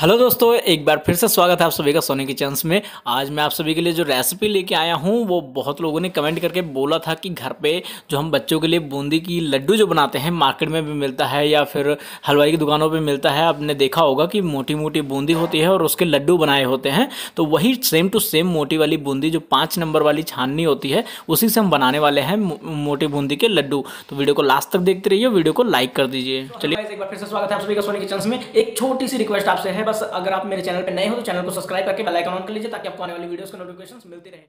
hello दोस्तों एक बार फिर से स्वागत है आप सभी का सोने के चांस में आज मैं आप सभी के लिए जो रेसिपी लेके आया हूँ वो बहुत लोगों ने कमेंट करके बोला था कि घर पे जो हम बच्चों के लिए बूंदी की लड्डू जो बनाते हैं मार्केट में भी मिलता है या फिर हलवाई की दुकानों पे मिलता है आपने देखा होगा कि मोटी मोटी बूंदी होती है और उसके लड्डू बनाए होते हैं तो वही सेम टू सेम मोटी वाली बूंदी जो पाँच नंबर वाली छाननी होती है उसी से हम बनाने वाले हैं मोटी बूंदी के लड्डू तो वीडियो को लास्ट तक देखते रहिए वीडियो को लाइक कर दीजिए चलिए एक बार फिर से स्वागत है आप सभी का सोने के चांस में एक छोटी सी रिक्वेस्ट आपसे है बस अगर आप मेरे चैनल पर नए हो तो चैनल को सब्सक्राइब करके बेलाइकन ऑन कर लीजिए ताकि आपको आने वाली वीडियो का नोटिफिकेशन मिलती रहे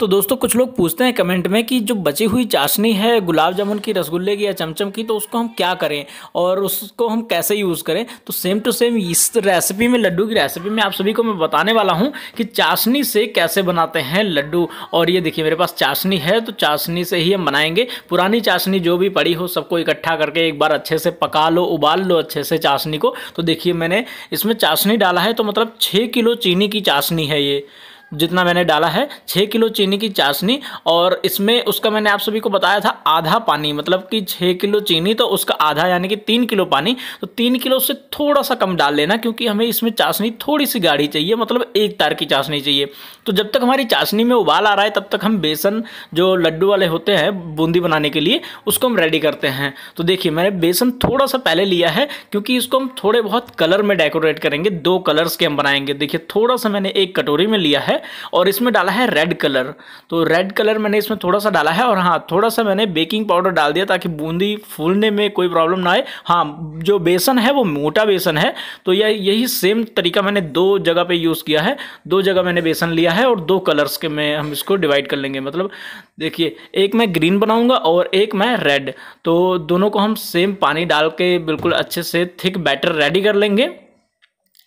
तो दोस्तों कुछ लोग पूछते हैं कमेंट में कि जो बची हुई चाशनी है गुलाब जामुन की रसगुल्ले की या चमचम की तो उसको हम क्या करें और उसको हम कैसे यूज़ करें तो सेम टू सेम इस रेसिपी में लड्डू की रेसिपी में आप सभी को मैं बताने वाला हूं कि चाशनी से कैसे बनाते हैं लड्डू और ये देखिए मेरे पास चाशनी है तो चाशनी से ही हम बनाएंगे पुरानी चाशनी जो भी पड़ी हो सबको इकट्ठा करके एक बार अच्छे से पका लो उबाल लो अच्छे से चाशनी को तो देखिए मैंने इसमें चाशनी डाला है तो मतलब छः किलो चीनी की चाशनी है ये जितना मैंने डाला है छः किलो चीनी की चाशनी और इसमें उसका मैंने आप सभी को बताया था आधा पानी मतलब कि छः किलो चीनी तो उसका आधा यानी कि तीन किलो पानी तो तीन किलो से थोड़ा सा कम डाल लेना क्योंकि हमें इसमें चाशनी थोड़ी सी गाढ़ी चाहिए मतलब एक तार की चाशनी चाहिए तो जब तक हमारी चाशनी में उबाल आ रहा है तब तक हम बेसन जो लड्डू वाले होते हैं बूंदी बनाने के लिए उसको हम रेडी करते हैं तो देखिए मैंने बेसन थोड़ा सा पहले लिया है क्योंकि इसको हम थोड़े बहुत कलर में डेकोरेट करेंगे दो कलर्स के हम बनाएंगे देखिए थोड़ा सा मैंने एक कटोरी में लिया है और इसमें डाला है रेड कलर तो रेड कलर मैंने इसमें थोड़ा सा डाला है और हाँ थोड़ा सा मैंने बेकिंग पाउडर डाल दिया ताकि बूंदी फूलने में कोई प्रॉब्लम ना आए हाँ जो बेसन है वो मोटा बेसन है तो यह यही सेम तरीका मैंने दो जगह पर यूज़ किया है दो जगह मैंने बेसन लिया है और दो कलर्स के में हम इसको डिवाइड कर लेंगे मतलब देखिए एक मैं ग्रीन बनाऊंगा और एक मैं रेड तो दोनों को हम सेम पानी डाल के बिल्कुल अच्छे से थिक बैटर रेडी कर लेंगे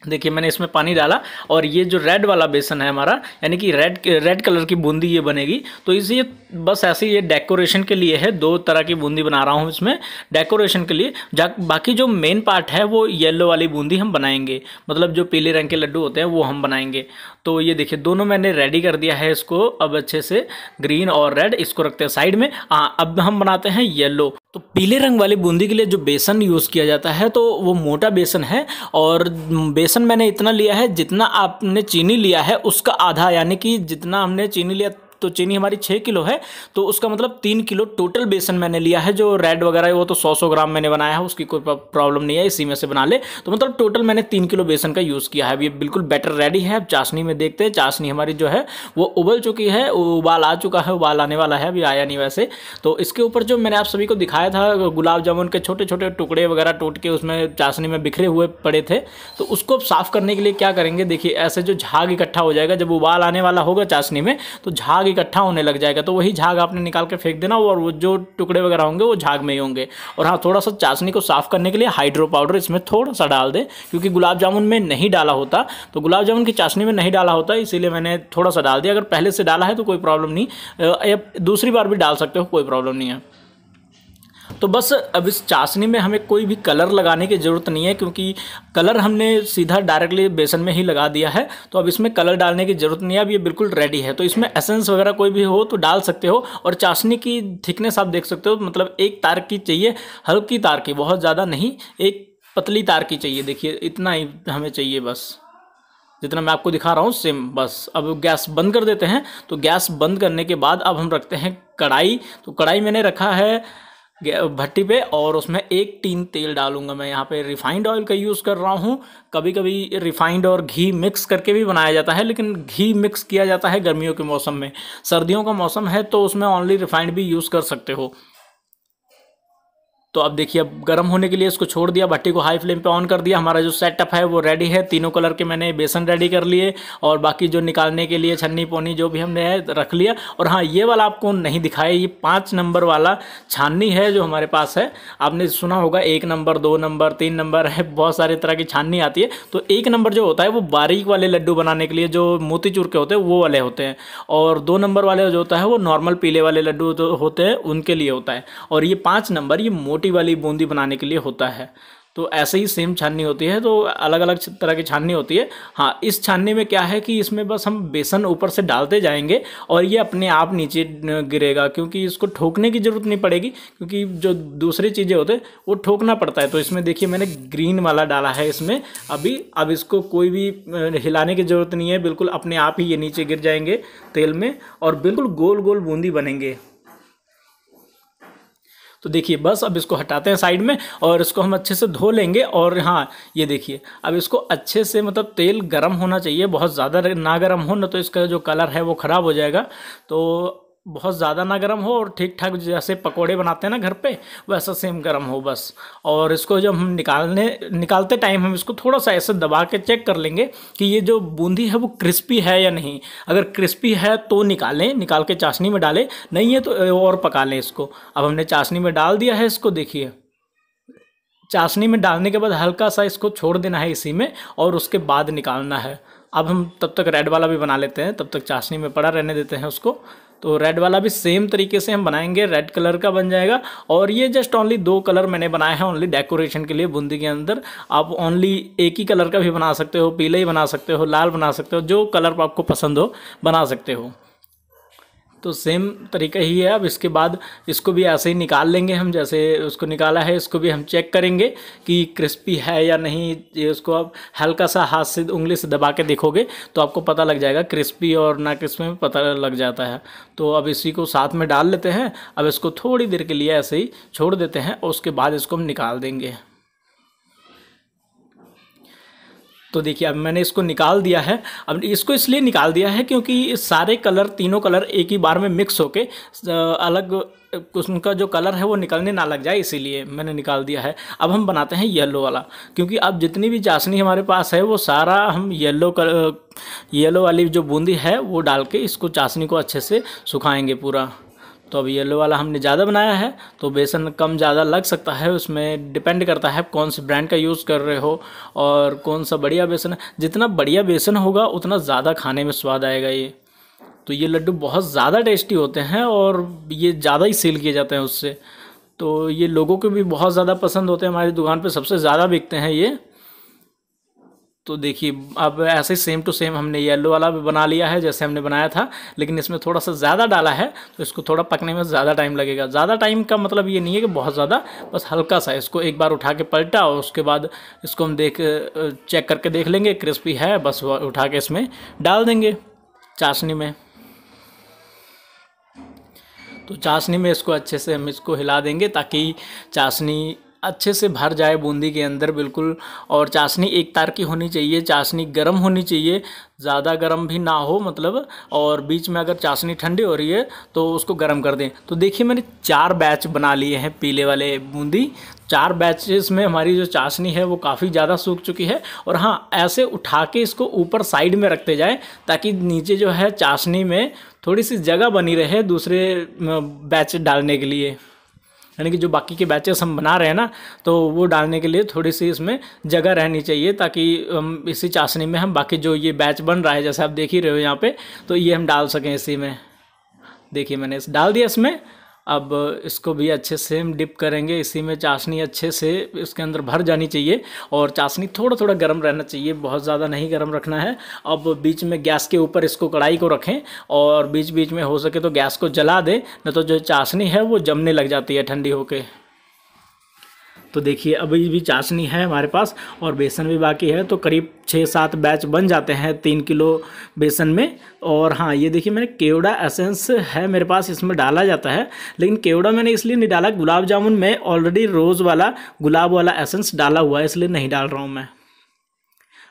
देखिए मैंने इसमें पानी डाला और ये जो रेड वाला बेसन है हमारा यानी कि रेड रेड कलर की बूंदी ये बनेगी तो इसे बस ऐसे ये डेकोरेशन के लिए है दो तरह की बूंदी बना रहा हूँ इसमें डेकोरेशन के लिए जा बाकी जो मेन पार्ट है वो येलो वाली बूंदी हम बनाएंगे मतलब जो पीले रंग के लड्डू होते हैं वो हम बनाएंगे तो ये देखिए दोनों मैंने रेडी कर दिया है इसको अब अच्छे से ग्रीन और रेड इसको रखते हैं साइड में हाँ अब हम बनाते हैं येल्लो तो पीले रंग वाली बूंदी के लिए जो बेसन यूज़ किया जाता है तो वो मोटा बेसन है और बेसन मैंने इतना लिया है जितना आपने चीनी लिया है उसका आधा यानी कि जितना हमने चीनी लिया तो चीनी हमारी छः किलो है तो उसका मतलब तीन किलो टोटल बेसन मैंने लिया है जो रेड वगैरह है वो तो सौ सौ ग्राम मैंने बनाया है उसकी कोई प्रॉब्लम नहीं है इसी में से बना ले तो मतलब टोटल मैंने तीन किलो बेसन का यूज़ किया है ये बिल्कुल बेटर रेडी है अब चाशनी में देखते हैं चाशनी हमारी जो है वो उबल चुकी है उबाल आ चुका है उबाल आने वाला है अभी आया नहीं वैसे तो इसके ऊपर जो मैंने आप सभी को दिखाया था गुलाब जामुन के छोटे छोटे टुकड़े वगैरह टूट के उसमें चाशनी में बिखरे हुए पड़े थे तो उसको अब साफ़ करने के लिए क्या करेंगे देखिए ऐसे जो झाग इकट्ठा हो जाएगा जब उबाल आने वाला होगा चाशनी में तो झाग इकट्ठा होने लग जाएगा तो वही झाग आपने निकाल के फेंक देना और वो जो टुकड़े वगैरह होंगे वो झाग में ही होंगे और हाँ थोड़ा सा चाशनी को साफ करने के लिए हाइड्रो पाउडर इसमें थोड़ा सा डाल दें क्योंकि गुलाब जामुन में नहीं डाला होता तो गुलाब जामुन की चाशनी में नहीं डाला होता इसीलिए मैंने थोड़ा सा डाल दिया अगर पहले से डाला है तो कोई प्रॉब्लम नहीं दूसरी बार भी डाल सकते हो कोई प्रॉब्लम नहीं है तो बस अब इस चाशनी में हमें कोई भी कलर लगाने की ज़रूरत नहीं है क्योंकि कलर हमने सीधा डायरेक्टली बेसन में ही लगा दिया है तो अब इसमें कलर डालने की ज़रूरत नहीं है अब ये बिल्कुल रेडी है तो इसमें एसेंस वगैरह कोई भी हो तो डाल सकते हो और चाशनी की थिकनेस आप देख सकते हो मतलब एक तार की चाहिए हल्की तार की बहुत ज़्यादा नहीं एक पतली तार की चाहिए देखिए इतना ही हमें चाहिए बस जितना मैं आपको दिखा रहा हूँ सेम बस अब गैस बंद कर देते हैं तो गैस बंद करने के बाद अब हम रखते हैं कढ़ाई तो कढ़ाई मैंने रखा है भट्टी पे और उसमें एक टीन तेल डालूंगा मैं यहाँ पे रिफाइंड ऑयल का यूज़ कर रहा हूँ कभी कभी रिफाइंड और घी मिक्स करके भी बनाया जाता है लेकिन घी मिक्स किया जाता है गर्मियों के मौसम में सर्दियों का मौसम है तो उसमें ओनली रिफाइंड भी यूज़ कर सकते हो तो अब देखिए अब गर्म होने के लिए इसको छोड़ दिया भट्टी को हाई फ्लेम पे ऑन कर दिया हमारा जो सेटअप है वो रेडी है तीनों कलर के मैंने बेसन रेडी कर लिए और बाकी जो निकालने के लिए छन्नी पोनी जो भी हमने रख लिया और हाँ ये वाला आपको नहीं दिखाया ये पाँच नंबर वाला छाननी है जो हमारे पास है आपने सुना होगा एक नंबर दो नंबर तीन नंबर है बहुत सारे तरह की छाननी आती है तो एक नंबर जो होता है वो बारीक वाले लड्डू बनाने के लिए जो मोती चूर के होते हैं वो वाले होते हैं और दो नंबर वाले जो होता है वो नॉर्मल पीले वाले लड्डू तो होते हैं उनके लिए होता है और ये पाँच नंबर ये मोटी छोटी वाली बूंदी बनाने के लिए होता है तो ऐसे ही सेम छाननी होती है तो अलग अलग तरह की छाननी होती है हाँ इस छाननी में क्या है कि इसमें बस हम बेसन ऊपर से डालते जाएंगे और ये अपने आप नीचे गिरेगा क्योंकि इसको ठोकने की ज़रूरत नहीं पड़ेगी क्योंकि जो दूसरी चीज़ें होते हैं वो ठोकना पड़ता है तो इसमें देखिए मैंने ग्रीन वाला डाला है इसमें अभी अब इसको कोई भी हिलाने की ज़रूरत नहीं है बिल्कुल अपने आप ही ये नीचे गिर जाएंगे तेल में और बिल्कुल गोल गोल बूंदी बनेंगे तो देखिए बस अब इसको हटाते हैं साइड में और इसको हम अच्छे से धो लेंगे और हाँ ये देखिए अब इसको अच्छे से मतलब तेल गर्म होना चाहिए बहुत ज़्यादा ना गर्म हो ना तो इसका जो कलर है वो ख़राब हो जाएगा तो बहुत ज़्यादा ना गर्म हो और ठीक ठाक जैसे पकोड़े बनाते हैं ना घर पे वैसा सेम गर्म हो बस और इसको जब हम निकालने निकालते टाइम हम इसको थोड़ा सा ऐसे दबा के चेक कर लेंगे कि ये जो बूंदी है वो क्रिस्पी है या नहीं अगर क्रिस्पी है तो निकालें निकाल के चाशनी में डालें नहीं है तो और पका लें इसको अब हमने चाशनी में डाल दिया है इसको देखिए चाशनी में डालने के बाद हल्का सा इसको छोड़ देना है इसी में और उसके बाद निकालना है अब हम तब तक रेड वाला भी बना लेते हैं तब तक चाशनी में पड़ा रहने देते हैं उसको तो रेड वाला भी सेम तरीके से हम बनाएंगे रेड कलर का बन जाएगा और ये जस्ट ओनली दो कलर मैंने बनाया है ओनली डेकोरेशन के लिए बूंदी के अंदर आप ओनली एक ही कलर का भी बना सकते हो पीला ही बना सकते हो लाल बना सकते हो जो कलर आपको पसंद हो बना सकते हो तो सेम तरीका ही है अब इसके बाद इसको भी ऐसे ही निकाल लेंगे हम जैसे उसको निकाला है इसको भी हम चेक करेंगे कि क्रिस्पी है या नहीं ये उसको आप हल्का सा हाथ से उंगली से दबा के देखोगे तो आपको पता लग जाएगा क्रिस्पी और ना क्रिस्पी में पता लग जाता है तो अब इसी को साथ में डाल लेते हैं अब इसको थोड़ी देर के लिए ऐसे ही छोड़ देते हैं और उसके बाद इसको हम निकाल देंगे तो देखिए अब मैंने इसको निकाल दिया है अब इसको इसलिए निकाल दिया है क्योंकि सारे कलर तीनों कलर एक ही बार में मिक्स होके अलग उनका जो कलर है वो निकलने ना लग जाए इसीलिए मैंने निकाल दिया है अब हम बनाते हैं येलो वाला क्योंकि अब जितनी भी चाशनी हमारे पास है वो सारा हम येलो कलर येलो वाली जो बूंदी है वो डाल के इसको चाशनी को अच्छे से सुखाएंगे पूरा तो अब येलो वाला हमने ज़्यादा बनाया है तो बेसन कम ज़्यादा लग सकता है उसमें डिपेंड करता है कौन से ब्रांड का यूज़ कर रहे हो और कौन सा बढ़िया बेसन है जितना बढ़िया बेसन होगा उतना ज़्यादा खाने में स्वाद आएगा ये तो ये लड्डू बहुत ज़्यादा टेस्टी होते हैं और ये ज़्यादा ही सेल किए जाते हैं उससे तो ये लोगों को भी बहुत ज़्यादा पसंद होते हैं हमारी दुकान पर सबसे ज़्यादा बिकते हैं ये तो देखिए अब ऐसे ही सेम टू सेम हमने येलो वाला भी बना लिया है जैसे हमने बनाया था लेकिन इसमें थोड़ा सा ज़्यादा डाला है तो इसको थोड़ा पकने में ज़्यादा टाइम लगेगा ज़्यादा टाइम का मतलब ये नहीं है कि बहुत ज़्यादा बस हल्का सा इसको एक बार उठा के पलटा और उसके बाद इसको हम देख चेक करके देख लेंगे क्रिस्पी है बस उठा के इसमें डाल देंगे चाशनी में तो चाशनी में इसको अच्छे से हम इसको हिला देंगे ताकि चाशनी अच्छे से भर जाए बूंदी के अंदर बिल्कुल और चाशनी एक तार की होनी चाहिए चाशनी गर्म होनी चाहिए ज़्यादा गर्म भी ना हो मतलब और बीच में अगर चाशनी ठंडी हो रही है तो उसको गर्म कर दें तो देखिए मैंने चार बैच बना लिए हैं पीले वाले बूंदी चार बैचेस में हमारी जो चाशनी है वो काफ़ी ज़्यादा सूख चुकी है और हाँ ऐसे उठा के इसको ऊपर साइड में रखते जाए ताकि नीचे जो है चाशनी में थोड़ी सी जगह बनी रहे दूसरे बैच डालने के लिए यानी कि जो बाकी के बैचेस हम बना रहे हैं ना तो वो डालने के लिए थोड़ी सी इसमें जगह रहनी चाहिए ताकि हम इसी चाशनी में हम बाकी जो ये बैच बन रहा है जैसे आप देख ही रहे हो यहाँ पे तो ये हम डाल सकें इसी में देखिए मैंने इस डाल दिया इसमें अब इसको भी अच्छे से हम डिप करेंगे इसी में चाशनी अच्छे से उसके अंदर भर जानी चाहिए और चाशनी थोड़ा थोड़ा गर्म रहना चाहिए बहुत ज़्यादा नहीं गर्म रखना है अब बीच में गैस के ऊपर इसको कढ़ाई को रखें और बीच बीच में हो सके तो गैस को जला दें न तो जो चाशनी है वो जमने लग जाती है ठंडी होके तो देखिए अभी भी चाशनी है हमारे पास और बेसन भी बाकी है तो करीब छः सात बैच बन जाते हैं तीन किलो बेसन में और हाँ ये देखिए मैंने केवड़ा एसेंस है मेरे पास इसमें डाला जाता है लेकिन केवड़ा मैंने इसलिए नहीं डाला गुलाब जामुन में ऑलरेडी रोज़ वाला गुलाब वाला एसेंस डाला हुआ है इसलिए नहीं डाल रहा हूँ मैं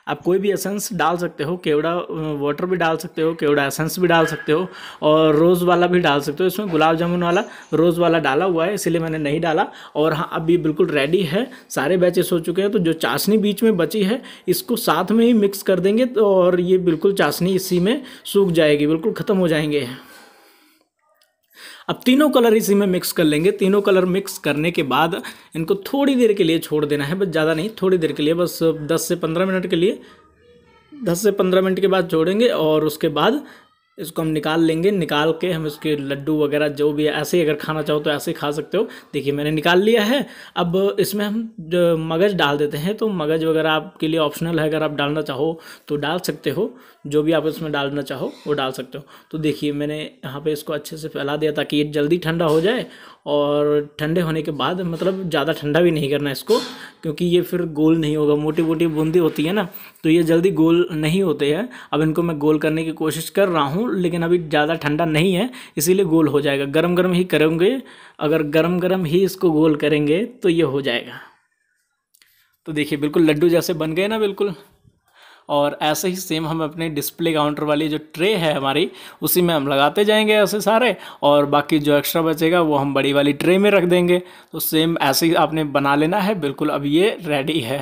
आप कोई भी एसेंस डाल सकते हो केवड़ा वाटर भी डाल सकते हो केवड़ा एसेंस भी डाल सकते हो और रोज़ वाला भी डाल सकते हो इसमें गुलाब जामुन वाला रोज़ वाला डाला हुआ है इसीलिए मैंने नहीं डाला और हाँ अभी बिल्कुल रेडी है सारे बैचेस हो चुके हैं तो जो चाशनी बीच में बची है इसको साथ में ही मिक्स कर देंगे तो और ये बिल्कुल चाशनी इसी में सूख जाएगी बिल्कुल ख़त्म हो जाएंगे अब तीनों कलर इसी में मिक्स कर लेंगे तीनों कलर मिक्स करने के बाद इनको थोड़ी देर के लिए छोड़ देना है बस ज़्यादा नहीं थोड़ी देर के लिए बस दस से पंद्रह मिनट के लिए दस से पंद्रह मिनट के बाद छोड़ेंगे और उसके बाद इसको हम निकाल लेंगे निकाल के हम इसके लड्डू वगैरह जो भी ऐसे ही अगर खाना चाहो तो ऐसे ही खा सकते हो देखिए मैंने निकाल लिया है अब इसमें हम मगज़ डाल देते हैं तो मगज़ वगैरह आपके लिए ऑप्शनल है अगर आप डालना चाहो तो डाल सकते हो जो भी आप इसमें डालना चाहो वो डाल सकते हो तो देखिए मैंने यहाँ पर इसको अच्छे से फैला दिया ताकि ये जल्दी ठंडा हो जाए और ठंडे होने के बाद मतलब ज़्यादा ठंडा भी नहीं करना इसको क्योंकि ये फिर गोल नहीं होगा मोटी मोटी बूंदी होती है ना तो ये जल्दी गोल नहीं होते हैं अब इनको मैं गोल करने की कोशिश कर रहा हूँ लेकिन अभी ज़्यादा ठंडा नहीं है इसीलिए गोल हो जाएगा गर्म गर्म ही करेंगे अगर गर्म गर्म ही इसको गोल करेंगे तो ये हो जाएगा तो देखिए बिल्कुल लड्डू जैसे बन गए ना बिल्कुल और ऐसे ही सेम हम अपने डिस्प्ले काउंटर वाली जो ट्रे है हमारी उसी में हम लगाते जाएंगे ऐसे सारे और बाकी जो एक्स्ट्रा बचेगा वो हम बड़ी वाली ट्रे में रख देंगे तो सेम ऐसे ही आपने बना लेना है बिल्कुल अब ये रेडी है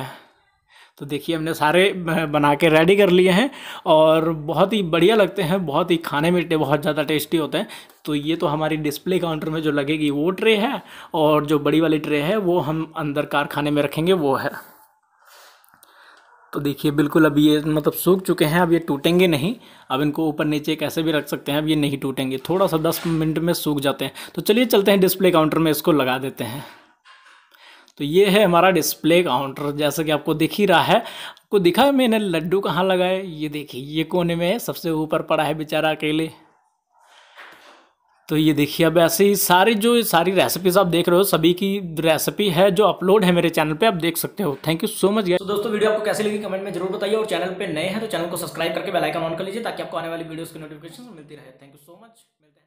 तो देखिए हमने सारे बना के रेडी कर लिए हैं और बहुत ही बढ़िया लगते हैं बहुत ही खाने में बहुत ज़्यादा टेस्टी होते हैं तो ये तो हमारी डिस्प्ले काउंटर में जो लगेगी वो ट्रे है और जो बड़ी वाली ट्रे है वो हम अंदर कारखाने में रखेंगे वो है तो देखिए बिल्कुल अब ये मतलब सूख चुके हैं अब ये टूटेंगे नहीं अब इनको ऊपर नीचे कैसे भी रख सकते हैं अब ये नहीं टूटेंगे थोड़ा सा दस मिनट में सूख जाते हैं तो चलिए चलते हैं डिस्प्ले काउंटर में इसको लगा देते हैं तो ये है हमारा डिस्प्ले काउंटर जैसा कि आपको दिख ही रहा है आपको दिखा है मैंने लड्डू कहाँ लगाए ये देखिए ये कोने में सबसे ऊपर पड़ा है बेचारा अकेले तो ये देखिए अब ऐसे ही सारी जो सारी रेसिपीज आप देख रहे हो सभी की रेसिपी है जो अपलोड है मेरे चैनल पे आप देख सकते हो थैंक यू सो मच तो दोस्तों वीडियो आपको कैसी लगी कमेंट में जरूर बताइए और चैनल पे नए हैं तो चैनल को सब्सक्राइब करके बेल आइकन ऑन कर लीजिए ताकि आपको आने वाली वीडियो की नोटिफिकेशन मिलती रहे थैंक यू सो मच मिलते